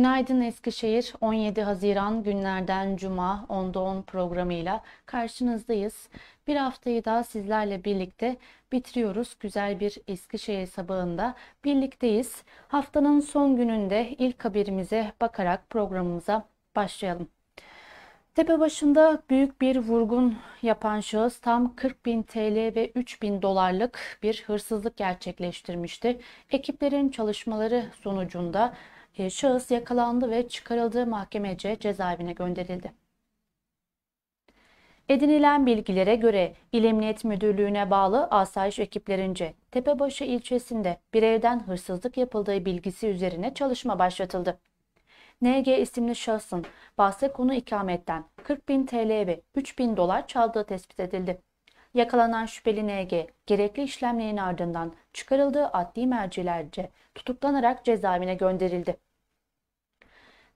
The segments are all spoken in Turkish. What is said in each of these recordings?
Günaydın Eskişehir. 17 Haziran günlerden Cuma 10'da 10 programıyla karşınızdayız. Bir haftayı daha sizlerle birlikte bitiriyoruz. Güzel bir Eskişehir sabahında birlikteyiz. Haftanın son gününde ilk haberimize bakarak programımıza başlayalım. Tepe başında büyük bir vurgun yapan şahıs tam 40 bin TL ve 3 bin dolarlık bir hırsızlık gerçekleştirmişti. Ekiplerin çalışmaları sonucunda ee, şahıs yakalandı ve çıkarıldığı mahkemece cezaevine gönderildi. Edinilen bilgilere göre İl Emniyet Müdürlüğü'ne bağlı asayiş ekiplerince Tepebaşı ilçesinde bir evden hırsızlık yapıldığı bilgisi üzerine çalışma başlatıldı. NG isimli şahsın bahse konu ikametten 40 bin TL ve 3 bin dolar çaldığı tespit edildi yakalanan şüpheli NG gerekli işlemlerin ardından çıkarıldığı adli mercilerce tutuklanarak cezaevine gönderildi.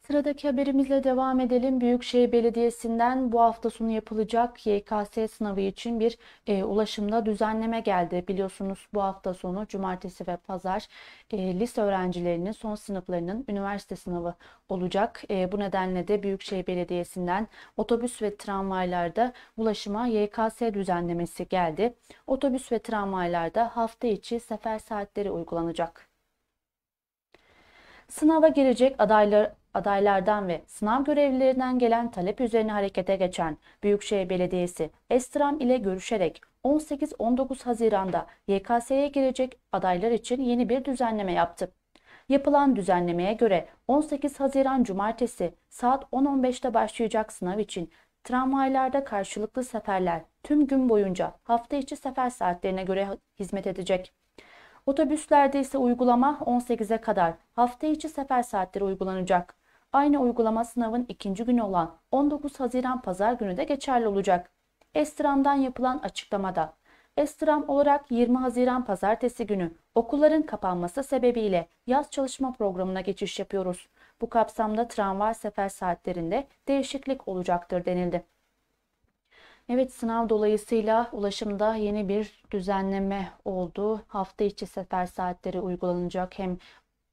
Sıradaki haberimizle devam edelim. Büyükşehir Belediyesi'nden bu hafta sonu yapılacak YKS sınavı için bir e, ulaşımda düzenleme geldi. Biliyorsunuz bu hafta sonu cumartesi ve pazar e, lise öğrencilerinin son sınıflarının üniversite sınavı olacak. E, bu nedenle de Büyükşehir Belediyesi'nden otobüs ve tramvaylarda ulaşıma YKS düzenlemesi geldi. Otobüs ve tramvaylarda hafta içi sefer saatleri uygulanacak. Sınava girecek adaylar Adaylardan ve sınav görevlilerinden gelen talep üzerine harekete geçen Büyükşehir Belediyesi Estram ile görüşerek 18-19 Haziran'da YKS'ye girecek adaylar için yeni bir düzenleme yaptı. Yapılan düzenlemeye göre 18 Haziran Cumartesi saat 10-15'te başlayacak sınav için tramvaylarda karşılıklı seferler tüm gün boyunca hafta içi sefer saatlerine göre hizmet edecek. Otobüslerde ise uygulama 18'e kadar hafta içi sefer saatleri uygulanacak. Aynı uygulama sınavın ikinci günü olan 19 Haziran Pazar günü de geçerli olacak. Estram'dan yapılan açıklamada Estram olarak 20 Haziran Pazartesi günü okulların kapanması sebebiyle yaz çalışma programına geçiş yapıyoruz. Bu kapsamda tramvay sefer saatlerinde değişiklik olacaktır denildi. Evet sınav dolayısıyla ulaşımda yeni bir düzenleme oldu. Hafta içi sefer saatleri uygulanacak hem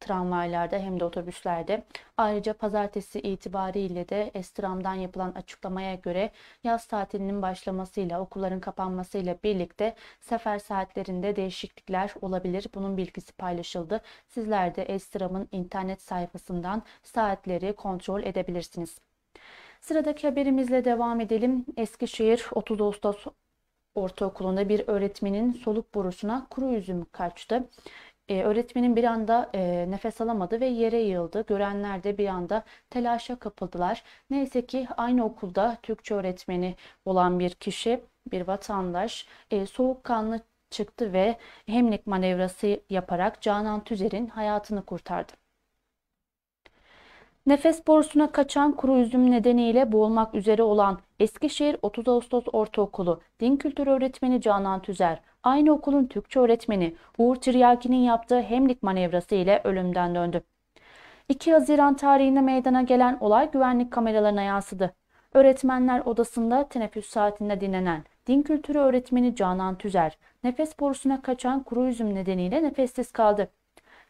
tramvaylarda hem de otobüslerde. Ayrıca pazartesi itibariyle de Estram'dan yapılan açıklamaya göre yaz tatilinin başlamasıyla okulların kapanmasıyla birlikte sefer saatlerinde değişiklikler olabilir. Bunun bilgisi paylaşıldı. Sizler de Estram'ın internet sayfasından saatleri kontrol edebilirsiniz. Sıradaki haberimizle devam edelim. Eskişehir 30 Ağustos Ortaokulu'nda bir öğretmenin soluk borusuna kuru üzüm kaçtı. E, öğretmenin bir anda e, nefes alamadı ve yere yığıldı. Görenler de bir anda telaşa kapıldılar. Neyse ki aynı okulda Türkçe öğretmeni olan bir kişi, bir vatandaş e, soğukkanlı çıktı ve Hemlik manevrası yaparak Canan Tüzer'in hayatını kurtardı. Nefes borusuna kaçan kuru üzüm nedeniyle boğulmak üzere olan Eskişehir 30 Ağustos Ortaokulu Din Kültürü Öğretmeni Canan Tüzer, aynı okulun Türkçe öğretmeni Uğur Tiryaki'nin yaptığı hemlik manevrası ile ölümden döndü. 2 Haziran tarihinde meydana gelen olay güvenlik kameralarına yansıdı. Öğretmenler odasında teneffüs saatinde dinlenen din kültürü öğretmeni Canan Tüzer, nefes borusuna kaçan kuru üzüm nedeniyle nefessiz kaldı.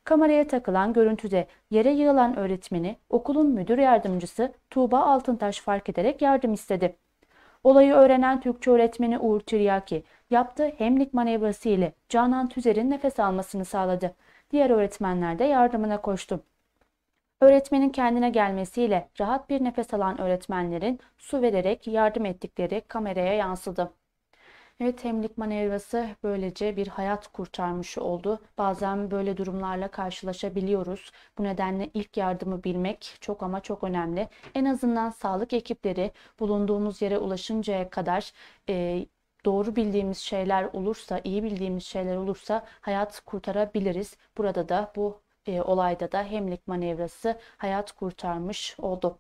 Kameraya takılan görüntüde yere yığılan öğretmeni okulun müdür yardımcısı Tuğba Altıntaş fark ederek yardım istedi. Olayı öğrenen Türkçe öğretmeni Uğur Tiryaki yaptığı hemlik manevrası ile Canan Tüzer'in nefes almasını sağladı. Diğer öğretmenler de yardımına koştu. Öğretmenin kendine gelmesiyle rahat bir nefes alan öğretmenlerin su vererek yardım ettikleri kameraya yansıdı. Evet hemlik manevrası böylece bir hayat kurtarmış oldu. Bazen böyle durumlarla karşılaşabiliyoruz. Bu nedenle ilk yardımı bilmek çok ama çok önemli. En azından sağlık ekipleri bulunduğumuz yere ulaşıncaya kadar e, doğru bildiğimiz şeyler olursa, iyi bildiğimiz şeyler olursa hayat kurtarabiliriz. Burada da bu e, olayda da hemlik manevrası hayat kurtarmış oldu.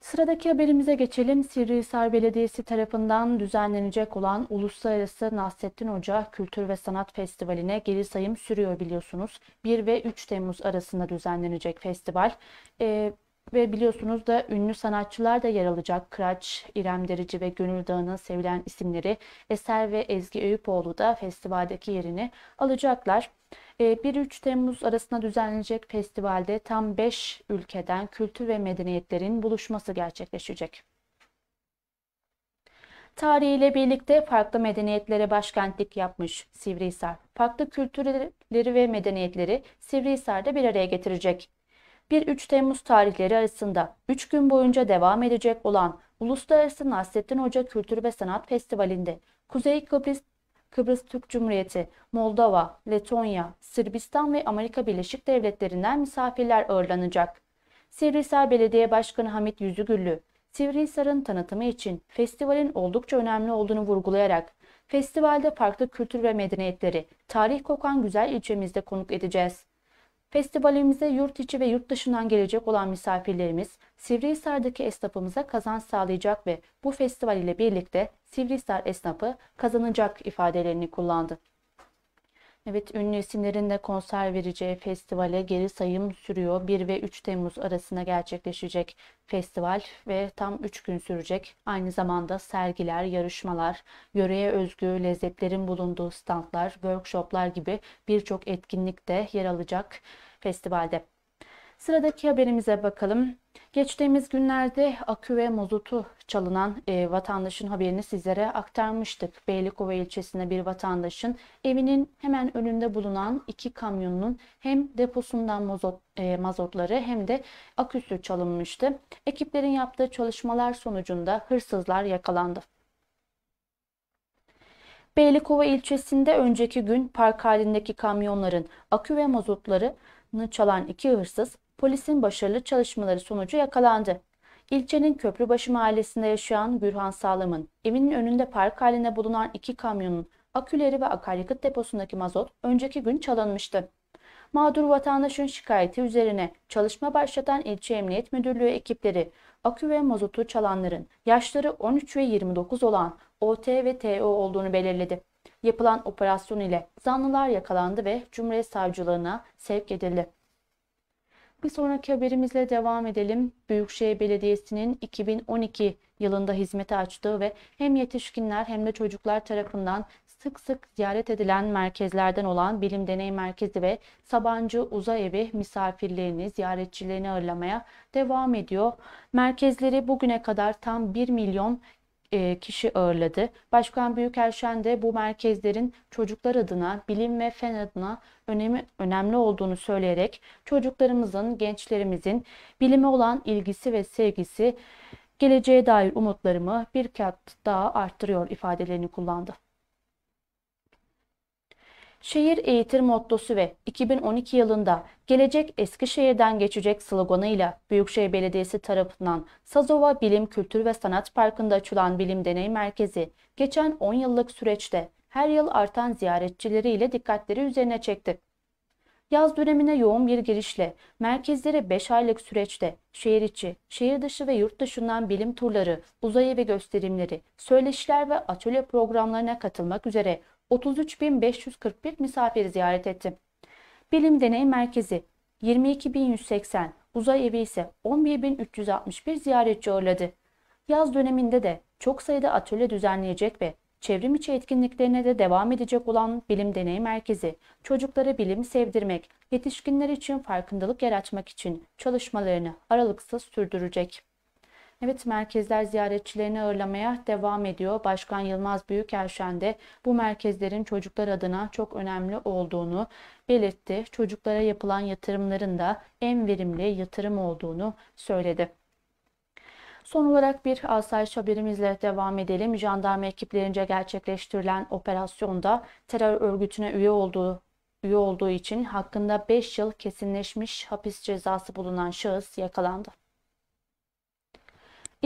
Sıradaki haberimize geçelim. Sivrihisar Belediyesi tarafından düzenlenecek olan Uluslararası Nasrettin Hoca Kültür ve Sanat Festivali'ne geri sayım sürüyor biliyorsunuz. 1 ve 3 Temmuz arasında düzenlenecek festival. Ee, ve biliyorsunuz da ünlü sanatçılar da yer alacak. Kıraç, İrem Derici ve Gönül Dağı'nın sevilen isimleri Eser ve Ezgi Öyüpoğlu da festivaldeki yerini alacaklar. 1-3 ee, Temmuz arasında düzenlenecek festivalde tam 5 ülkeden kültür ve medeniyetlerin buluşması gerçekleşecek. Tarihiyle birlikte farklı medeniyetlere başkentlik yapmış Sivrihisar. Farklı kültürleri ve medeniyetleri Sivrihisar'da bir araya getirecek. 1-3 Temmuz tarihleri arasında 3 gün boyunca devam edecek olan Uluslararası Nasrettin Hoca Kültür ve Sanat Festivali'nde Kuzey Kıbrıs Kıbrıs Türk Cumhuriyeti, Moldova, Letonya, Sırbistan ve Amerika Birleşik Devletleri'nden misafirler ağırlanacak. Sivrihisar Belediye Başkanı Hamit Yüzügüllü, Sivrihisar'ın tanıtımı için festivalin oldukça önemli olduğunu vurgulayarak, festivalde farklı kültür ve medeniyetleri, tarih kokan güzel ilçemizde konuk edeceğiz. Festivalimize yurt içi ve yurt dışından gelecek olan misafirlerimiz Sivrihisar'daki esnafımıza kazanç sağlayacak ve bu festival ile birlikte Sivrihisar esnafı kazanacak ifadelerini kullandı. Evet ünlü isimlerin de konser vereceği festivale geri sayım sürüyor. 1 ve 3 Temmuz arasında gerçekleşecek festival ve tam 3 gün sürecek. Aynı zamanda sergiler, yarışmalar, yöreye özgü lezzetlerin bulunduğu standlar, workshoplar gibi birçok etkinlik de yer alacak festivalde. Sıradaki haberimize bakalım. Geçtiğimiz günlerde akü ve mazotu çalınan e, vatandaşın haberini sizlere aktarmıştık. Beylikova ilçesinde bir vatandaşın evinin hemen önünde bulunan iki kamyonunun hem deposundan mazot, e, mazotları hem de aküsü çalınmıştı. Ekiplerin yaptığı çalışmalar sonucunda hırsızlar yakalandı. Beylikova ilçesinde önceki gün park halindeki kamyonların akü ve mazotları çalan iki hırsız polisin başarılı çalışmaları sonucu yakalandı. İlçenin Köprübaşı mahallesinde yaşayan Gürhan Sağlam'ın evinin önünde park haline bulunan iki kamyonun aküleri ve akaryakıt deposundaki mazot önceki gün çalınmıştı. Mağdur vatandaşın şikayeti üzerine çalışma başlatan ilçe emniyet müdürlüğü ekipleri akü ve mazotu çalanların yaşları 13 ve 29 olan OT ve TO olduğunu belirledi. Yapılan operasyon ile zanlılar yakalandı ve Cumhuriyet Savcılığına sevk edildi. Bir sonraki haberimizle devam edelim. Büyükşehir Belediyesi'nin 2012 yılında hizmete açtığı ve hem yetişkinler hem de çocuklar tarafından sık sık ziyaret edilen merkezlerden olan Bilim Deney Merkezi ve Sabancı Uzay Evi misafirlerini, ziyaretçilerini ağırlamaya devam ediyor. Merkezleri bugüne kadar tam 1 milyon e, kişi ağırladı. Başkan Büyükelşen de bu merkezlerin çocuklar adına, bilim ve fen adına önemi, önemli olduğunu söyleyerek çocuklarımızın, gençlerimizin bilime olan ilgisi ve sevgisi geleceğe dair umutlarımı bir kat daha arttırıyor ifadelerini kullandı. Şehir eğitir mottosu ve 2012 yılında Gelecek Eskişehir'den geçecek sloganıyla Büyükşehir Belediyesi tarafından Sazova Bilim Kültür ve Sanat Parkı'nda açılan Bilim Deney Merkezi geçen 10 yıllık süreçte her yıl artan ziyaretçileriyle dikkatleri üzerine çekti. Yaz dönemine yoğun bir girişle merkezlere 5 aylık süreçte şehir içi, şehir dışı ve yurt dışından bilim turları, uzay evi gösterimleri, söyleşiler ve atölye programlarına katılmak üzere 33.541 misafiri ziyaret etti. Bilim Deney Merkezi 22.180, uzay evi ise 11.361 ziyaretçi ağırladı. Yaz döneminde de çok sayıda atölye düzenleyecek ve çevrim içi etkinliklerine de devam edecek olan Bilim Deney Merkezi, çocuklara bilimi sevdirmek, yetişkinler için farkındalık yaratmak için çalışmalarını aralıksız sürdürecek. Evet merkezler ziyaretçilerini ağırlamaya devam ediyor. Başkan Yılmaz Büyükelşen de bu merkezlerin çocuklar adına çok önemli olduğunu belirtti. Çocuklara yapılan yatırımların da en verimli yatırım olduğunu söyledi. Son olarak bir asayiş haberimizle devam edelim. Jandarma ekiplerince gerçekleştirilen operasyonda terör örgütüne üye olduğu üye olduğu için hakkında 5 yıl kesinleşmiş hapis cezası bulunan şahıs yakalandı.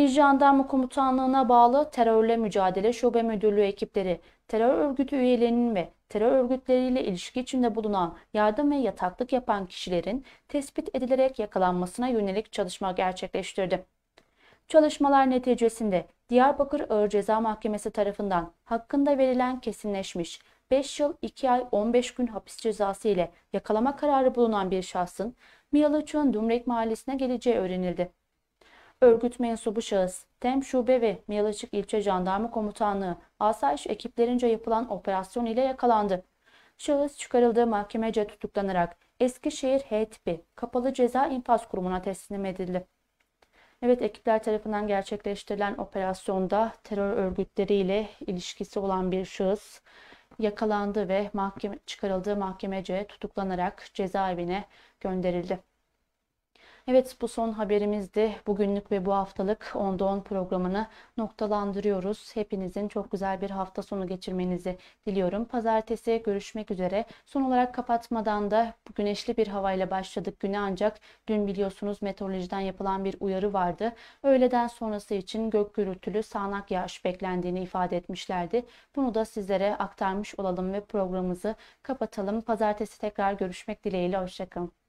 İl Jandarma Komutanlığı'na bağlı Terörle Mücadele Şube Müdürlüğü ekipleri, terör örgütü üyelerinin ve terör örgütleriyle ilişki içinde bulunan yardım ve yataklık yapan kişilerin tespit edilerek yakalanmasına yönelik çalışma gerçekleştirdi. Çalışmalar neticesinde Diyarbakır Ağır Ceza Mahkemesi tarafından hakkında verilen kesinleşmiş 5 yıl 2 ay 15 gün hapis cezası ile yakalama kararı bulunan bir şahsın Miyalıçık'ın Dumrek Mahallesi'ne geleceği öğrenildi. Örgüt mensubu şahıs, TEM Şube ve Miyalıçık İlçe Jandarma Komutanlığı asayiş ekiplerince yapılan operasyon ile yakalandı. Şahıs çıkarıldığı mahkemece tutuklanarak Eskişehir H tipi kapalı ceza infaz kurumuna teslim edildi. Evet ekipler tarafından gerçekleştirilen operasyonda terör örgütleriyle ilişkisi olan bir şahıs yakalandı ve mahkeme, çıkarıldığı mahkemece tutuklanarak cezaevine gönderildi. Evet bu son haberimizdi. Bugünlük ve bu haftalık 10'da 10 programını noktalandırıyoruz. Hepinizin çok güzel bir hafta sonu geçirmenizi diliyorum. Pazartesi görüşmek üzere. Son olarak kapatmadan da güneşli bir havayla başladık güne ancak dün biliyorsunuz meteorolojiden yapılan bir uyarı vardı. Öğleden sonrası için gök gürültülü sağanak yağış beklendiğini ifade etmişlerdi. Bunu da sizlere aktarmış olalım ve programımızı kapatalım. Pazartesi tekrar görüşmek dileğiyle. Hoşçakalın.